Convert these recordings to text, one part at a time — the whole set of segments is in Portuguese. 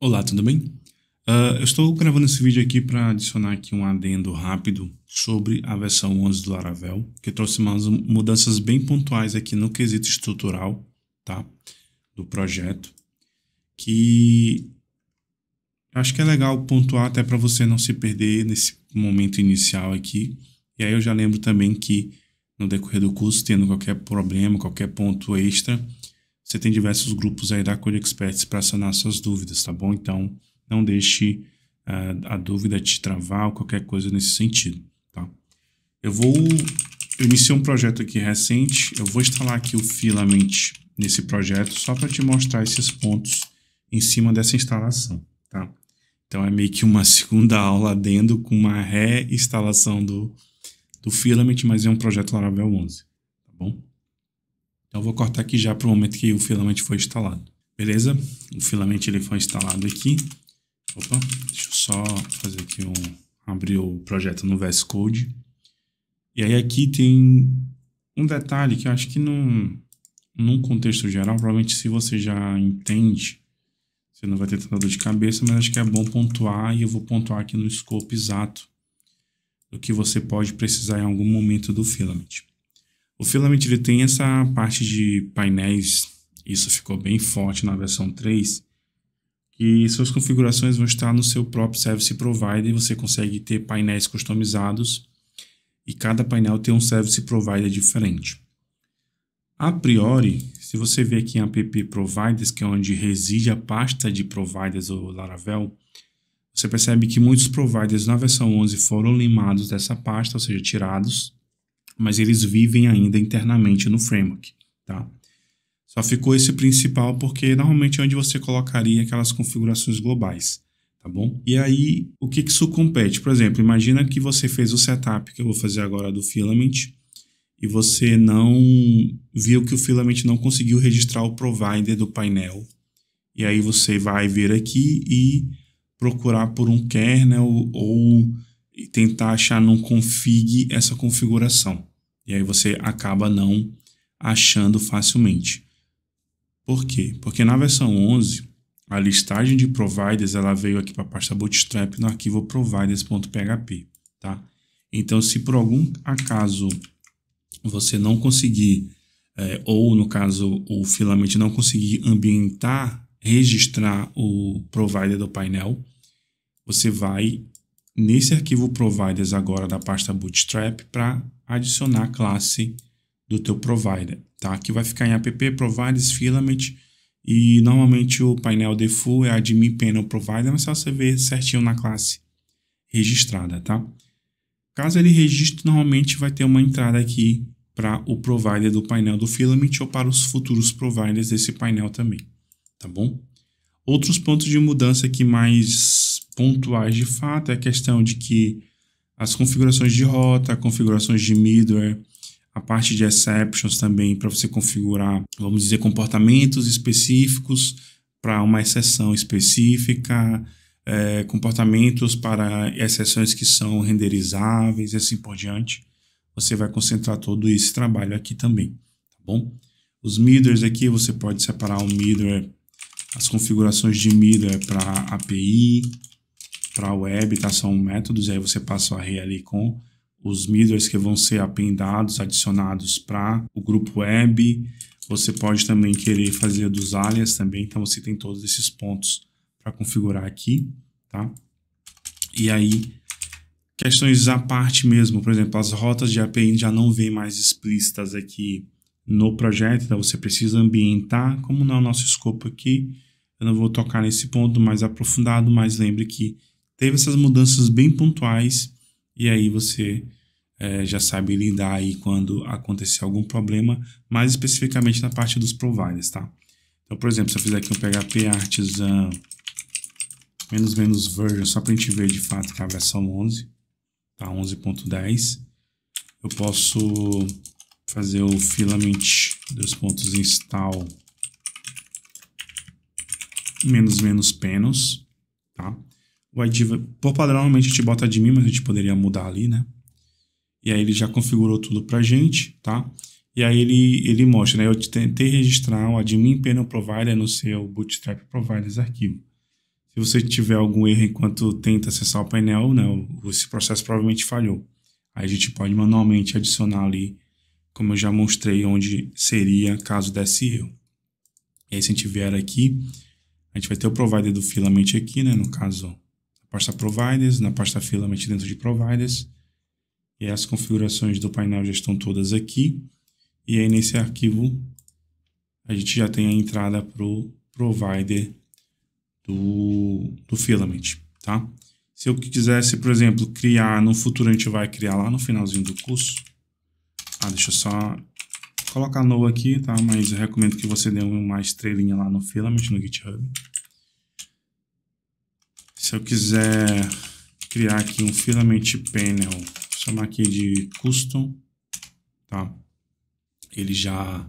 Olá, tudo bem? Uh, eu estou gravando esse vídeo aqui para adicionar aqui um adendo rápido sobre a versão 11 do Laravel, que trouxe umas mudanças bem pontuais aqui no quesito estrutural tá? do projeto, que acho que é legal pontuar até para você não se perder nesse momento inicial aqui. E aí eu já lembro também que no decorrer do curso, tendo qualquer problema, qualquer ponto extra, você tem diversos grupos aí da Code Experts para sanar suas dúvidas, tá bom? Então, não deixe uh, a dúvida te travar ou qualquer coisa nesse sentido, tá? Eu vou... Eu iniciei um projeto aqui recente, eu vou instalar aqui o Filament nesse projeto só para te mostrar esses pontos em cima dessa instalação, tá? Então é meio que uma segunda aula dentro com uma reinstalação do, do Filament, mas é um projeto Laravel 11, tá bom? Então eu vou cortar aqui já para o momento que o filamento foi instalado. Beleza? O filamento ele foi instalado aqui. Opa, deixa eu só fazer aqui um... abrir o projeto no VS Code. E aí aqui tem um detalhe que eu acho que num, num contexto geral, provavelmente se você já entende, você não vai ter tanta dor de cabeça, mas acho que é bom pontuar e eu vou pontuar aqui no scope exato do que você pode precisar em algum momento do filament. O Filament ele tem essa parte de painéis, isso ficou bem forte na versão 3, que suas configurações vão estar no seu próprio Service Provider e você consegue ter painéis customizados e cada painel tem um Service Provider diferente. A priori, se você ver aqui em app providers, que é onde reside a pasta de providers do Laravel, você percebe que muitos providers na versão 11 foram limados dessa pasta, ou seja, tirados mas eles vivem ainda internamente no framework, tá? Só ficou esse principal porque normalmente é onde você colocaria aquelas configurações globais, tá bom? E aí, o que, que isso compete? Por exemplo, imagina que você fez o setup que eu vou fazer agora do Filament e você não viu que o Filament não conseguiu registrar o provider do painel. E aí você vai vir aqui e procurar por um kernel ou tentar achar num config essa configuração. E aí você acaba não achando facilmente. Por quê? Porque na versão 11, a listagem de providers ela veio aqui para a pasta Bootstrap no arquivo providers.php, tá? Então, se por algum acaso você não conseguir, é, ou no caso o Filament não conseguir ambientar, registrar o provider do painel, você vai nesse arquivo providers agora da pasta Bootstrap para adicionar a classe do teu provider, tá? Que vai ficar em app providers filament e normalmente o painel default é admin panel provider, mas só você ver certinho na classe registrada, tá? Caso ele registre, normalmente vai ter uma entrada aqui para o provider do painel do filament ou para os futuros providers desse painel também, tá bom? Outros pontos de mudança aqui mais pontuais de fato é a questão de que as configurações de rota, configurações de middleware, a parte de exceptions também para você configurar, vamos dizer, comportamentos específicos para uma exceção específica, é, comportamentos para exceções que são renderizáveis e assim por diante. Você vai concentrar todo esse trabalho aqui também, tá bom? Os middlers aqui, você pode separar o middleware, as configurações de middleware para API, para a web, tá? São métodos, e aí você passa o array ali com os middlers que vão ser apendados, adicionados para o grupo web. Você pode também querer fazer dos alias também, então você tem todos esses pontos para configurar aqui, tá? E aí, questões à parte mesmo, por exemplo, as rotas de API já não vêm mais explícitas aqui no projeto, então você precisa ambientar, como não é o nosso escopo aqui, eu não vou tocar nesse ponto mais aprofundado, mas lembre que teve essas mudanças bem pontuais e aí você é, já sabe lidar aí quando acontecer algum problema, mais especificamente na parte dos providers, tá? Então, por exemplo, se eu fizer aqui um PHP Artisan menos menos version, só para a gente ver de fato que é a versão 11, tá? 11.10, eu posso fazer o filament, dois pontos, install menos menos panels, tá? o ID, por padrão, normalmente a gente bota admin, mas a gente poderia mudar ali, né? E aí ele já configurou tudo pra gente, tá? E aí ele, ele mostra, né? Eu tentei registrar o admin panel provider no seu Bootstrap Providers arquivo. Se você tiver algum erro enquanto tenta acessar o painel, né? Esse processo provavelmente falhou. Aí a gente pode manualmente adicionar ali, como eu já mostrei, onde seria caso desse erro. E aí se a gente vier aqui, a gente vai ter o provider do filament aqui, né? No caso, pasta providers, na pasta filament dentro de providers. E as configurações do painel já estão todas aqui. E aí nesse arquivo a gente já tem a entrada para o provider do, do filament, tá? Se eu quisesse, por exemplo, criar no futuro, a gente vai criar lá no finalzinho do curso. Ah, deixa eu só colocar no aqui, tá? Mas eu recomendo que você dê uma estrelinha lá no filament, no GitHub. Se eu quiser criar aqui um filament panel, chamar aqui de custom, tá? Ele já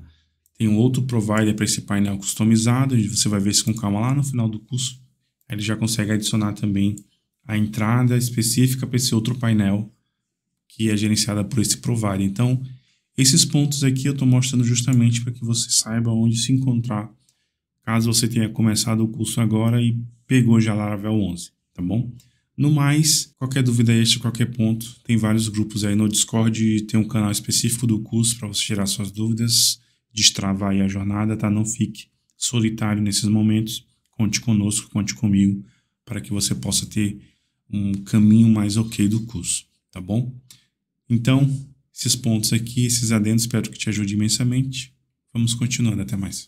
tem um outro provider para esse painel customizado, você vai ver isso com calma lá no final do curso. Ele já consegue adicionar também a entrada específica para esse outro painel que é gerenciada por esse provider. Então, esses pontos aqui eu estou mostrando justamente para que você saiba onde se encontrar caso você tenha começado o curso agora e pegou já Laravel 11, tá bom? No mais, qualquer dúvida extra, qualquer ponto, tem vários grupos aí no Discord, tem um canal específico do curso para você tirar suas dúvidas, destravar aí a jornada, tá? Não fique solitário nesses momentos. Conte conosco, conte comigo, para que você possa ter um caminho mais ok do curso, tá bom? Então, esses pontos aqui, esses adendos, espero que te ajude imensamente. Vamos continuando, até mais.